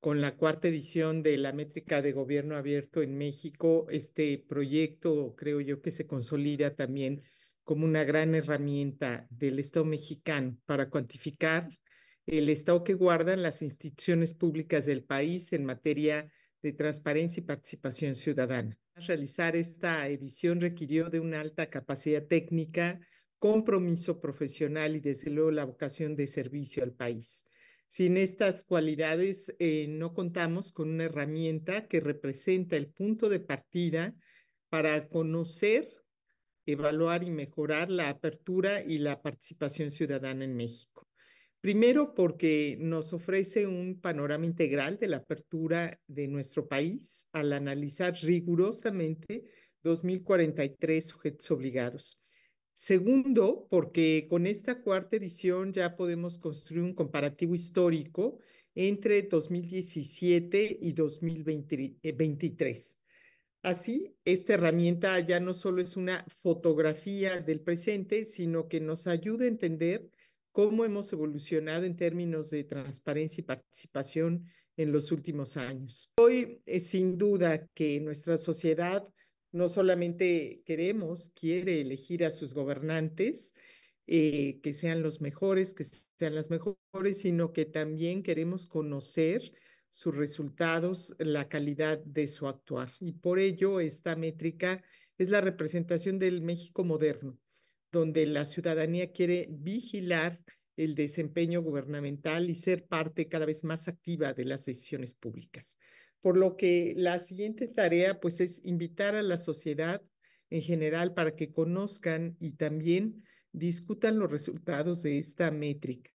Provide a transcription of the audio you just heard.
con la cuarta edición de la métrica de gobierno abierto en México, este proyecto creo yo que se consolida también como una gran herramienta del Estado mexicano para cuantificar el estado que guardan las instituciones públicas del país en materia de transparencia y participación ciudadana. Realizar esta edición requirió de una alta capacidad técnica, compromiso profesional y desde luego la vocación de servicio al país. Sin estas cualidades eh, no contamos con una herramienta que representa el punto de partida para conocer, evaluar y mejorar la apertura y la participación ciudadana en México. Primero, porque nos ofrece un panorama integral de la apertura de nuestro país al analizar rigurosamente 2043 sujetos obligados. Segundo, porque con esta cuarta edición ya podemos construir un comparativo histórico entre 2017 y 2023. Eh, Así, esta herramienta ya no solo es una fotografía del presente, sino que nos ayuda a entender cómo hemos evolucionado en términos de transparencia y participación en los últimos años. Hoy, es eh, sin duda, que nuestra sociedad no solamente queremos, quiere elegir a sus gobernantes, eh, que sean los mejores, que sean las mejores, sino que también queremos conocer sus resultados, la calidad de su actuar. Y por ello esta métrica es la representación del México moderno, donde la ciudadanía quiere vigilar el desempeño gubernamental y ser parte cada vez más activa de las decisiones públicas. Por lo que la siguiente tarea pues es invitar a la sociedad en general para que conozcan y también discutan los resultados de esta métrica.